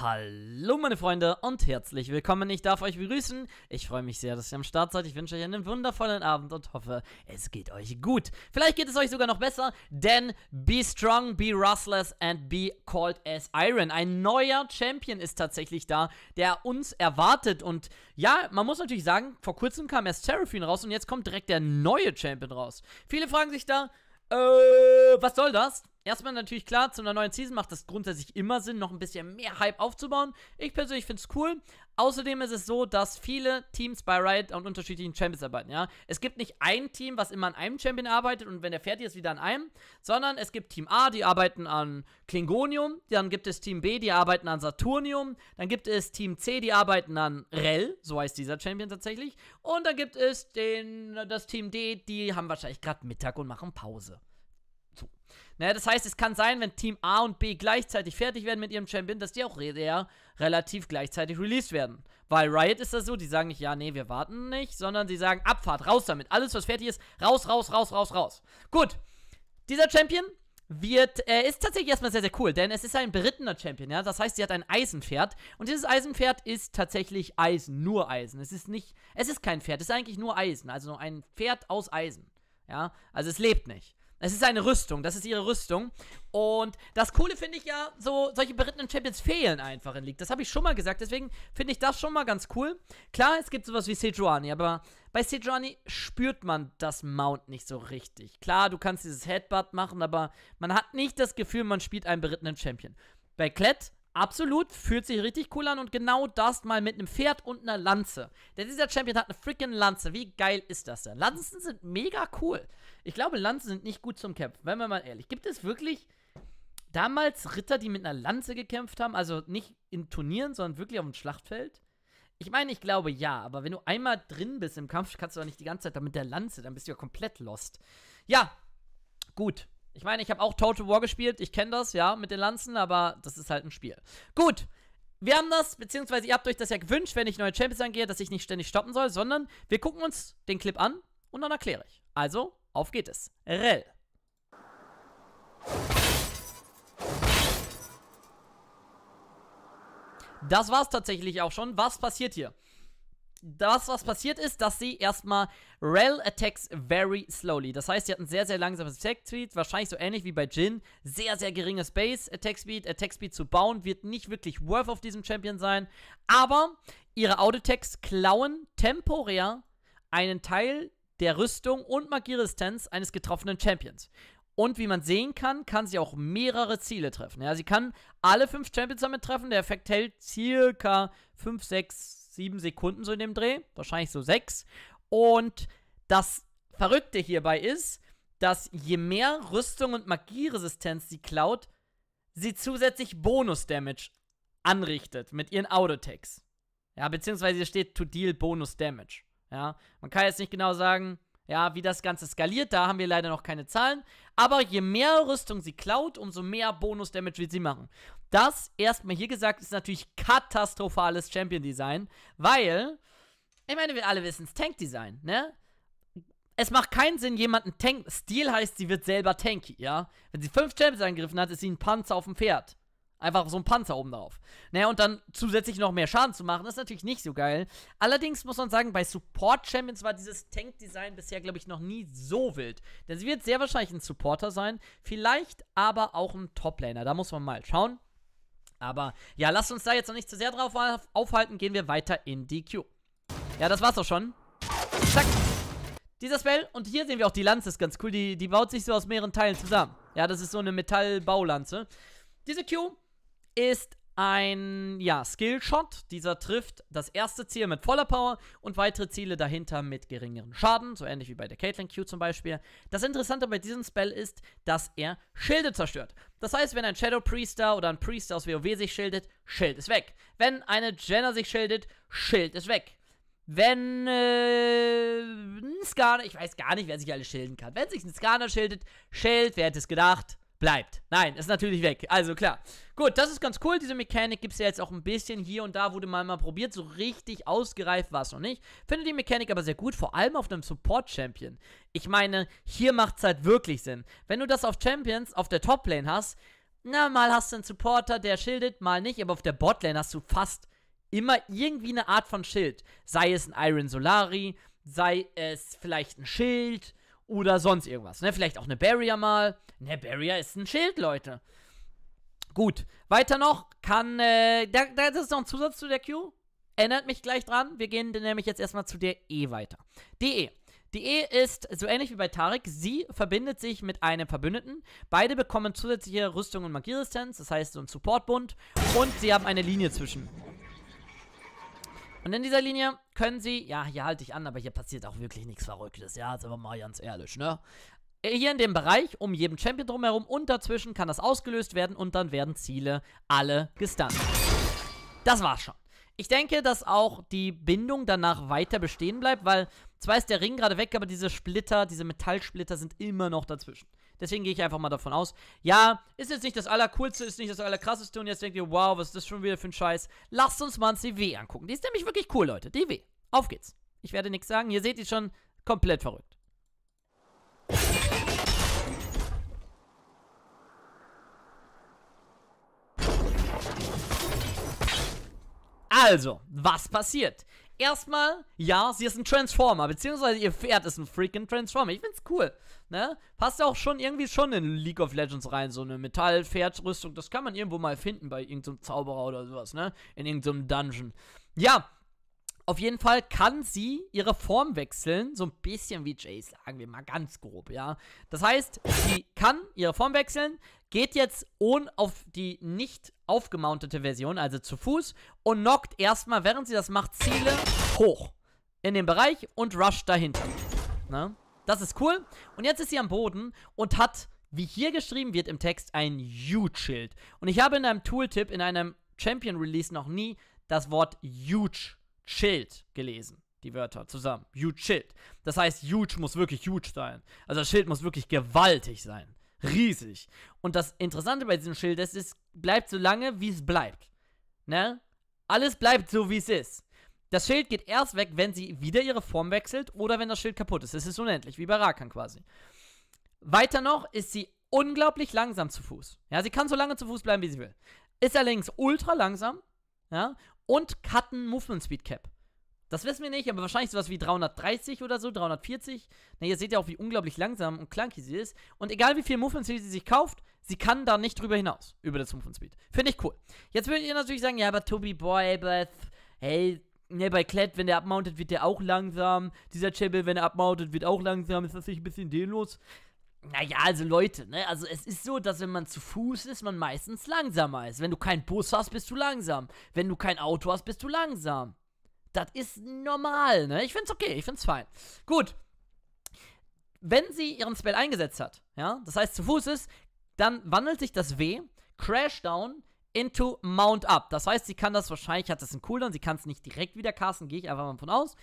Hallo meine Freunde und herzlich willkommen. Ich darf euch begrüßen. Ich freue mich sehr, dass ihr am Start seid. Ich wünsche euch einen wundervollen Abend und hoffe, es geht euch gut. Vielleicht geht es euch sogar noch besser, denn be strong, be rustless and be called as iron. Ein neuer Champion ist tatsächlich da, der uns erwartet. Und ja, man muss natürlich sagen, vor kurzem kam erst Seraphine raus und jetzt kommt direkt der neue Champion raus. Viele fragen sich da, äh, was soll das? Erstmal natürlich klar, zu einer neuen Season macht das grundsätzlich immer Sinn, noch ein bisschen mehr Hype aufzubauen. Ich persönlich finde es cool. Außerdem ist es so, dass viele Teams bei Riot an unterschiedlichen Champions arbeiten, ja. Es gibt nicht ein Team, was immer an einem Champion arbeitet und wenn der fertig ist, wieder an einem, sondern es gibt Team A, die arbeiten an Klingonium, dann gibt es Team B, die arbeiten an Saturnium, dann gibt es Team C, die arbeiten an Rel, so heißt dieser Champion tatsächlich, und dann gibt es den, das Team D, die haben wahrscheinlich gerade Mittag und machen Pause. Naja, das heißt, es kann sein, wenn Team A und B gleichzeitig fertig werden mit ihrem Champion, dass die auch eher relativ gleichzeitig released werden. Weil Riot ist das so, die sagen nicht, ja, nee, wir warten nicht, sondern sie sagen, Abfahrt, raus damit. Alles, was fertig ist, raus, raus, raus, raus, raus. Gut, dieser Champion wird, äh, ist tatsächlich erstmal sehr, sehr cool, denn es ist ein berittener Champion, ja. Das heißt, sie hat ein Eisenpferd. Und dieses Eisenpferd ist tatsächlich Eisen, nur Eisen. Es ist nicht, es ist kein Pferd, es ist eigentlich nur Eisen. Also ein Pferd aus Eisen, ja. Also es lebt nicht. Es ist eine Rüstung, das ist ihre Rüstung. Und das Coole finde ich ja, so solche berittenen Champions fehlen einfach in League. Das habe ich schon mal gesagt, deswegen finde ich das schon mal ganz cool. Klar, es gibt sowas wie Sejuani, aber bei Sejuani spürt man das Mount nicht so richtig. Klar, du kannst dieses Headbutt machen, aber man hat nicht das Gefühl, man spielt einen berittenen Champion. Bei Klett Absolut, fühlt sich richtig cool an und genau das mal mit einem Pferd und einer Lanze. Denn dieser Champion hat eine freaking Lanze. Wie geil ist das denn? Lanzen sind mega cool. Ich glaube, Lanzen sind nicht gut zum Kämpfen, wenn wir mal ehrlich. Gibt es wirklich damals Ritter, die mit einer Lanze gekämpft haben? Also nicht in Turnieren, sondern wirklich auf dem Schlachtfeld? Ich meine, ich glaube ja, aber wenn du einmal drin bist im Kampf, kannst du doch nicht die ganze Zeit da mit der Lanze, dann bist du ja komplett lost. Ja, gut. Ich meine, ich habe auch Total War gespielt, ich kenne das, ja, mit den Lanzen, aber das ist halt ein Spiel. Gut, wir haben das, beziehungsweise ihr habt euch das ja gewünscht, wenn ich neue Champions angehe, dass ich nicht ständig stoppen soll, sondern wir gucken uns den Clip an und dann erkläre ich. Also, auf geht es. Rell. Das war's tatsächlich auch schon. Was passiert hier? das, was passiert ist, dass sie erstmal Rel attacks very slowly. Das heißt, sie hat ein sehr, sehr langsames Attack Speed, wahrscheinlich so ähnlich wie bei Jin. Sehr, sehr geringes Base Attack Speed. Attack Speed zu bauen wird nicht wirklich worth auf diesem Champion sein. Aber ihre Auto-Attacks klauen temporär einen Teil der Rüstung und Magieresistenz eines getroffenen Champions. Und wie man sehen kann, kann sie auch mehrere Ziele treffen. Ja, sie kann alle fünf Champions damit treffen. Der Effekt hält circa 5, 6, sieben Sekunden so in dem Dreh, wahrscheinlich so sechs. Und das Verrückte hierbei ist, dass je mehr Rüstung und Magieresistenz sie klaut, sie zusätzlich Bonus-Damage anrichtet mit ihren Autotags. Ja, beziehungsweise hier steht to deal Bonus-Damage. Ja, man kann jetzt nicht genau sagen, ja, wie das Ganze skaliert, da haben wir leider noch keine Zahlen. Aber je mehr Rüstung sie klaut, umso mehr Bonus-Damage wird sie machen. Das erstmal hier gesagt ist natürlich katastrophales Champion-Design, weil, ich meine, wir alle wissen es, Tank-Design, ne? Es macht keinen Sinn, jemanden Tank. Stil heißt, sie wird selber tanky, ja? Wenn sie fünf Champions angegriffen hat, ist sie ein Panzer auf dem Pferd. Einfach so ein Panzer oben drauf. Naja, ne, und dann zusätzlich noch mehr Schaden zu machen, ist natürlich nicht so geil. Allerdings muss man sagen, bei Support-Champions war dieses Tank-Design bisher, glaube ich, noch nie so wild. Denn sie wird sehr wahrscheinlich ein Supporter sein, vielleicht aber auch ein Top-Laner. Da muss man mal schauen. Aber ja, lasst uns da jetzt noch nicht zu sehr drauf aufhalten. Gehen wir weiter in die Queue. Ja, das war's auch schon. Zack. Dieser Spell. Und hier sehen wir auch die Lanze. Ist ganz cool. Die, die baut sich so aus mehreren Teilen zusammen. Ja, das ist so eine Metallbaulanze. Diese Queue ist ein ja, Skillshot. Dieser trifft das erste Ziel mit voller Power und weitere Ziele dahinter mit geringeren Schaden, so ähnlich wie bei der Caitlyn Q zum Beispiel. Das Interessante bei diesem Spell ist, dass er Schilde zerstört. Das heißt, wenn ein Shadow Priester oder ein Priester aus WoW sich schildet, Schild ist weg. Wenn eine Jenner sich schildet, Schild ist weg. Wenn äh, ein Skarner, ich weiß gar nicht, wer sich alle schilden kann. Wenn sich ein Skarner schildet, Schild, wer hätte es gedacht? bleibt. Nein, ist natürlich weg. Also klar. Gut, das ist ganz cool. Diese Mechanik gibt es ja jetzt auch ein bisschen hier und da, wurde mal mal probiert. So richtig ausgereift war es noch nicht. Finde die Mechanik aber sehr gut, vor allem auf einem Support-Champion. Ich meine, hier macht es halt wirklich Sinn. Wenn du das auf Champions, auf der Top-Lane hast, na, mal hast du einen Supporter, der schildet, mal nicht, aber auf der Bot-Lane hast du fast immer irgendwie eine Art von Schild. Sei es ein Iron Solari, sei es vielleicht ein Schild, oder sonst irgendwas. Ne? Vielleicht auch eine Barrier mal. Eine Barrier ist ein Schild, Leute. Gut, weiter noch kann, äh, da, da, ist noch ein Zusatz zu der Q. Erinnert mich gleich dran. Wir gehen nämlich jetzt erstmal zu der E weiter. Die E. Die E ist so ähnlich wie bei Tarek. Sie verbindet sich mit einem Verbündeten. Beide bekommen zusätzliche Rüstung und Magieresistenz, das heißt so ein Supportbund. Und sie haben eine Linie zwischen und in dieser Linie können sie, ja, hier halte ich an, aber hier passiert auch wirklich nichts Verrücktes. Ja, sind wir mal ganz ehrlich, ne? Hier in dem Bereich, um jeden Champion drumherum und dazwischen kann das ausgelöst werden und dann werden Ziele alle gestunt. Das war's schon. Ich denke, dass auch die Bindung danach weiter bestehen bleibt, weil zwar ist der Ring gerade weg, aber diese Splitter, diese Metallsplitter sind immer noch dazwischen. Deswegen gehe ich einfach mal davon aus. Ja, ist jetzt nicht das Allercoolste, ist nicht das Allerkrasseste und jetzt denkt ihr, wow, was ist das schon wieder für ein Scheiß? Lasst uns mal ein CW angucken. Die ist nämlich wirklich cool, Leute. DW. Auf geht's. Ich werde nichts sagen. Ihr seht die schon, komplett verrückt. Also, was passiert? Erstmal, ja, sie ist ein Transformer, beziehungsweise ihr Pferd ist ein freaking Transformer. Ich find's cool, ne? Passt ja auch schon irgendwie schon in League of Legends rein, so eine Metall-Pferdrüstung. Das kann man irgendwo mal finden bei irgendeinem Zauberer oder sowas, ne? In irgendeinem Dungeon. Ja, auf jeden Fall kann sie ihre Form wechseln, so ein bisschen wie Jay, sagen wir mal ganz grob, ja. Das heißt, sie kann ihre Form wechseln, geht jetzt ohne auf die nicht aufgemountete Version, also zu Fuß, und knockt erstmal, während sie das macht, Ziele hoch in den Bereich und rusht dahinter. Ne? Das ist cool. Und jetzt ist sie am Boden und hat, wie hier geschrieben wird im Text, ein Huge-Schild. Und ich habe in einem Tooltip, in einem Champion-Release noch nie das Wort Huge-Schild gelesen. Die Wörter zusammen. Huge-Schild. Das heißt, Huge muss wirklich huge sein. Also das Schild muss wirklich gewaltig sein riesig. Und das Interessante bei diesem Schild ist, es bleibt so lange, wie es bleibt. Ne? Alles bleibt so, wie es ist. Das Schild geht erst weg, wenn sie wieder ihre Form wechselt oder wenn das Schild kaputt ist. Es ist unendlich, wie bei Rakan quasi. Weiter noch ist sie unglaublich langsam zu Fuß. Ja, sie kann so lange zu Fuß bleiben, wie sie will. Ist allerdings ultra langsam. Ja, und hat einen Movement Speed Cap. Das wissen wir nicht, aber wahrscheinlich sowas wie 330 oder so, 340. Na, ihr seht ja auch, wie unglaublich langsam und clunky sie ist. Und egal wie viel Movement Speed sie sich kauft, sie kann da nicht drüber hinaus, über das Movement Speed. Finde ich cool. Jetzt würdet ihr natürlich sagen, ja, aber Toby Boy, Beth, hey, ne, bei Klett, wenn der abmountet, wird der auch langsam. Dieser Chibble, wenn er abmountet, wird auch langsam. Ist das nicht ein bisschen dehnlos? Naja, also Leute, ne? Also es ist so, dass wenn man zu Fuß ist, man meistens langsamer ist. Wenn du keinen Bus hast, bist du langsam. Wenn du kein Auto hast, bist du langsam. Das ist normal, ne? Ich find's okay, ich find's fein. Gut. Wenn sie ihren Spell eingesetzt hat, ja, das heißt zu Fuß ist, dann wandelt sich das W, Crashdown, into Mount Up. Das heißt, sie kann das wahrscheinlich, hat das einen Cooldown, sie kann es nicht direkt wieder casten, gehe ich einfach mal von aus.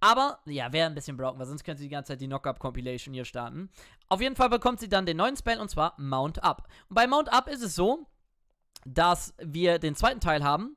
Aber, ja, wäre ein bisschen broken, weil sonst könnte sie die ganze Zeit die Knock-Up-Compilation hier starten. Auf jeden Fall bekommt sie dann den neuen Spell und zwar Mount Up. Und bei Mount Up ist es so, dass wir den zweiten Teil haben,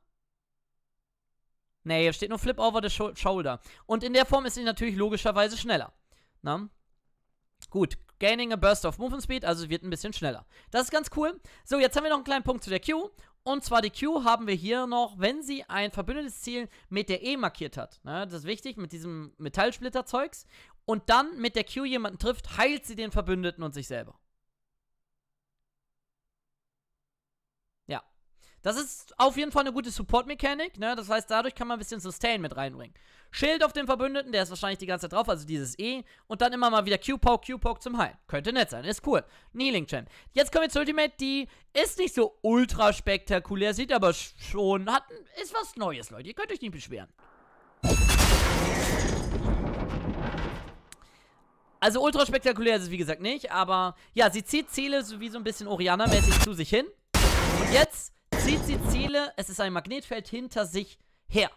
Nee, hier steht nur Flip over the shoulder. Und in der Form ist sie natürlich logischerweise schneller. Na? Ne? Gut, gaining a burst of movement speed, also wird ein bisschen schneller. Das ist ganz cool. So, jetzt haben wir noch einen kleinen Punkt zu der Q. Und zwar die Q haben wir hier noch, wenn sie ein verbündetes Ziel mit der E markiert hat. Na, ne? das ist wichtig, mit diesem Metallsplitterzeugs. Und dann mit der Q jemanden trifft, heilt sie den Verbündeten und sich selber. Das ist auf jeden Fall eine gute Support-Mechanik, ne? Das heißt, dadurch kann man ein bisschen Sustain mit reinbringen. Schild auf den Verbündeten, der ist wahrscheinlich die ganze Zeit drauf, also dieses E. Und dann immer mal wieder Q-Poke, Q-Poke zum Heilen. Könnte nett sein, ist cool. Kneeling Champ. Jetzt kommen wir zur Ultimate, die ist nicht so ultra spektakulär, sieht aber schon, hat, ist was Neues, Leute. Ihr könnt euch nicht beschweren. Also ultra spektakulär ist es wie gesagt nicht, aber ja, sie zieht Ziele wie so ein bisschen Oriana-mäßig zu sich hin. Und jetzt zieht sie Ziele, es ist ein Magnetfeld hinter sich her.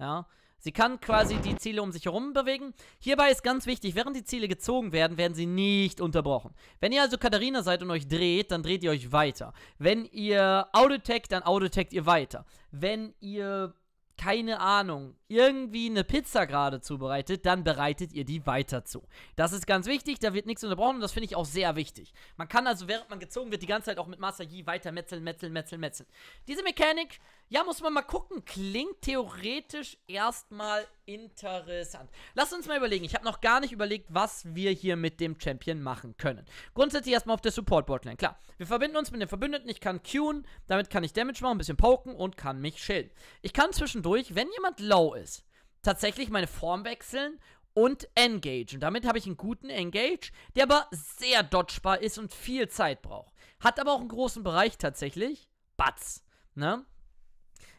Ja, sie kann quasi die Ziele um sich herum bewegen. Hierbei ist ganz wichtig, während die Ziele gezogen werden, werden sie nicht unterbrochen. Wenn ihr also Katharina seid und euch dreht, dann dreht ihr euch weiter. Wenn ihr Autotech, dann Autotech ihr weiter. Wenn ihr keine Ahnung, irgendwie eine Pizza gerade zubereitet, dann bereitet ihr die weiter zu. Das ist ganz wichtig, da wird nichts unterbrochen und das finde ich auch sehr wichtig. Man kann also, während man gezogen wird, die ganze Zeit auch mit Master Yi weiter metzeln, metzeln, metzeln, metzeln. Diese Mechanik ja, muss man mal gucken. Klingt theoretisch erstmal interessant. Lass uns mal überlegen. Ich habe noch gar nicht überlegt, was wir hier mit dem Champion machen können. Grundsätzlich erstmal auf der Support-Botlane. Klar, wir verbinden uns mit den Verbündeten. Ich kann queuen, damit kann ich Damage machen, ein bisschen poken und kann mich schilden. Ich kann zwischendurch, wenn jemand low ist, tatsächlich meine Form wechseln und Engage. Und damit habe ich einen guten Engage, der aber sehr dodgebar ist und viel Zeit braucht. Hat aber auch einen großen Bereich tatsächlich. Batz. Ne?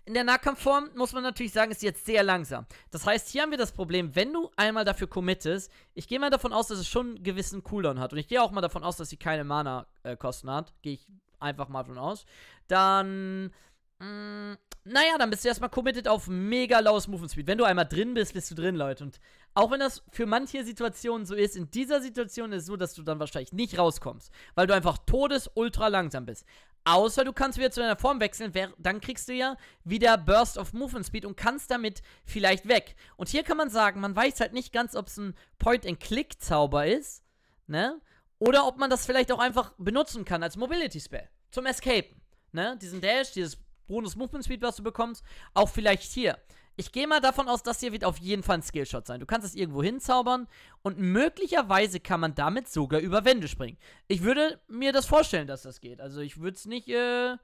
In der Nahkampfform muss man natürlich sagen, ist jetzt sehr langsam. Das heißt, hier haben wir das Problem, wenn du einmal dafür committest, ich gehe mal davon aus, dass es schon einen gewissen Cooldown hat. Und ich gehe auch mal davon aus, dass sie keine Mana-Kosten äh, hat. Gehe ich einfach mal davon aus. Dann. Mh, mm, naja, dann bist du erstmal committed auf mega laues Movement Speed. Wenn du einmal drin bist, bist du drin, Leute. Und auch wenn das für manche Situationen so ist, in dieser Situation ist es so, dass du dann wahrscheinlich nicht rauskommst, weil du einfach todes ultra langsam bist. Außer du kannst wieder zu deiner Form wechseln, dann kriegst du ja wieder Burst of Movement Speed und kannst damit vielleicht weg. Und hier kann man sagen, man weiß halt nicht ganz, ob es ein Point-and-Click-Zauber ist, ne? Oder ob man das vielleicht auch einfach benutzen kann als Mobility-Spell. Zum Escapen, ne? Diesen Dash, dieses Bonus Movement Speed, was du bekommst, auch vielleicht hier. Ich gehe mal davon aus, dass hier wird auf jeden Fall ein Skillshot sein. Du kannst es irgendwo hinzaubern und möglicherweise kann man damit sogar über Wände springen. Ich würde mir das vorstellen, dass das geht. Also ich würde es nicht äh,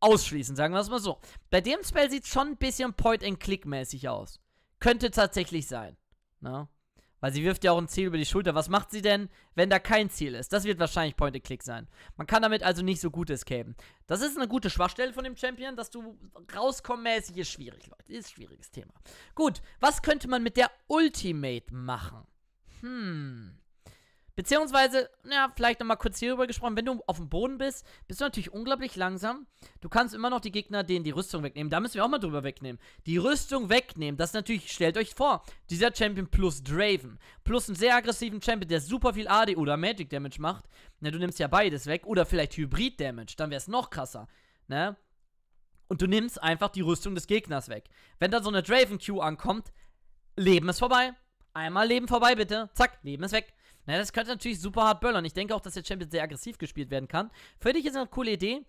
ausschließen, sagen wir es mal so. Bei dem Spell sieht es schon ein bisschen Point-and-Click-mäßig aus. Könnte tatsächlich sein. Na? Ne? Weil sie wirft ja auch ein Ziel über die Schulter. Was macht sie denn, wenn da kein Ziel ist? Das wird wahrscheinlich Point-and-Click sein. Man kann damit also nicht so gut escapen. Das ist eine gute Schwachstelle von dem Champion, dass du rauskommenmäßig ist schwierig, Leute. Ist ein schwieriges Thema. Gut, was könnte man mit der Ultimate machen? Hm. Beziehungsweise, naja, vielleicht nochmal kurz hierüber gesprochen, wenn du auf dem Boden bist, bist du natürlich unglaublich langsam. Du kannst immer noch die Gegner denen die Rüstung wegnehmen. Da müssen wir auch mal drüber wegnehmen. Die Rüstung wegnehmen, das natürlich, stellt euch vor, dieser Champion plus Draven, plus einen sehr aggressiven Champion, der super viel AD oder Magic Damage macht. Na, du nimmst ja beides weg. Oder vielleicht Hybrid Damage, dann wäre es noch krasser. Ne? Und du nimmst einfach die Rüstung des Gegners weg. Wenn da so eine Draven Q ankommt, Leben ist vorbei. Einmal Leben vorbei, bitte. Zack, Leben ist weg. Na, das könnte natürlich super hart böllern. Ich denke auch, dass der Champion sehr aggressiv gespielt werden kann. Für dich ist eine coole Idee.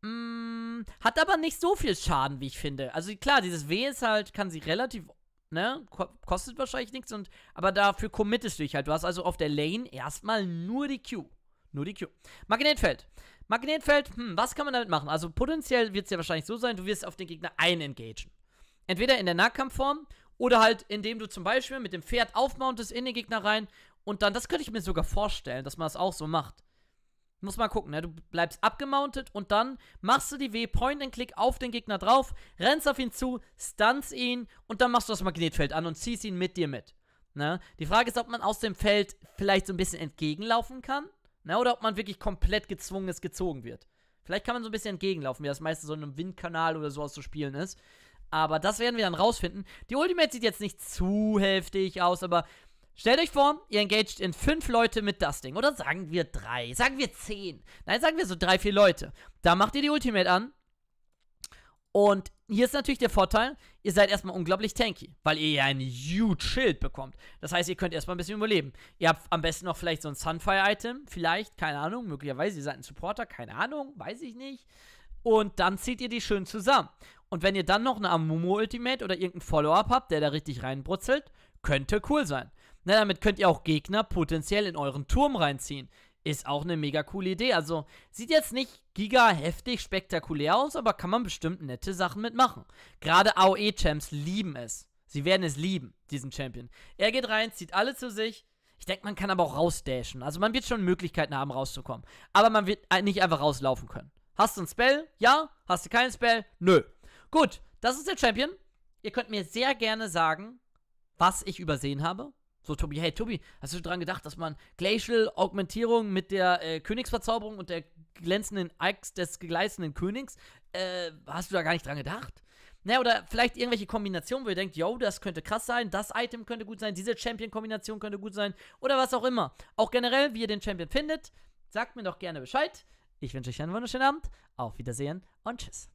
Mm, hat aber nicht so viel Schaden, wie ich finde. Also klar, dieses W ist halt, kann sie relativ, ne, kostet wahrscheinlich nichts und, aber dafür committest du dich halt. Du hast also auf der Lane erstmal nur die Q. Nur die Q. Magnetfeld. Magnetfeld, hm, was kann man damit machen? Also potenziell wird es ja wahrscheinlich so sein, du wirst auf den Gegner einen engagen. Entweder in der Nahkampfform oder halt, indem du zum Beispiel mit dem Pferd aufmountest in den Gegner rein und dann, das könnte ich mir sogar vorstellen, dass man das auch so macht. Muss mal gucken, ne? du bleibst abgemountet und dann machst du die W, point and click auf den Gegner drauf, rennst auf ihn zu, stunst ihn und dann machst du das Magnetfeld an und ziehst ihn mit dir mit. Ne? Die Frage ist, ob man aus dem Feld vielleicht so ein bisschen entgegenlaufen kann ne? oder ob man wirklich komplett gezwungen ist, gezogen wird. Vielleicht kann man so ein bisschen entgegenlaufen, wie das meistens so in einem Windkanal oder sowas zu spielen ist. Aber das werden wir dann rausfinden. Die Ultimate sieht jetzt nicht zu heftig aus, aber stellt euch vor, ihr engagiert in fünf Leute mit das Ding. Oder sagen wir drei, sagen wir zehn. Nein, sagen wir so drei, vier Leute. Da macht ihr die Ultimate an. Und hier ist natürlich der Vorteil, ihr seid erstmal unglaublich tanky, weil ihr ja ein huge Schild bekommt. Das heißt, ihr könnt erstmal ein bisschen überleben. Ihr habt am besten noch vielleicht so ein Sunfire-Item, vielleicht, keine Ahnung, möglicherweise, ihr seid ein Supporter, keine Ahnung, weiß ich nicht. Und dann zieht ihr die schön zusammen. Und wenn ihr dann noch eine Amumu Ultimate oder irgendein Follow-up habt, der da richtig reinbrutzelt, könnte cool sein. Na, damit könnt ihr auch Gegner potenziell in euren Turm reinziehen. Ist auch eine mega coole Idee. Also sieht jetzt nicht giga heftig spektakulär aus, aber kann man bestimmt nette Sachen mitmachen. Gerade AOE-Champs lieben es. Sie werden es lieben, diesen Champion. Er geht rein, zieht alle zu sich, ich denke, man kann aber auch rausdashen. Also man wird schon Möglichkeiten haben, rauszukommen. Aber man wird nicht einfach rauslaufen können. Hast du ein Spell? Ja. Hast du kein Spell? Nö. Gut, das ist der Champion. Ihr könnt mir sehr gerne sagen, was ich übersehen habe. So, Tobi, hey, Tobi, hast du dran gedacht, dass man Glacial Augmentierung mit der äh, Königsverzauberung und der glänzenden Axt des gleißenden Königs, äh, hast du da gar nicht dran gedacht? Naja, oder vielleicht irgendwelche Kombinationen, wo ihr denkt, yo, das könnte krass sein, das Item könnte gut sein, diese Champion-Kombination könnte gut sein oder was auch immer. Auch generell, wie ihr den Champion findet, sagt mir doch gerne Bescheid. Ich wünsche euch einen wunderschönen Abend, auf Wiedersehen und tschüss.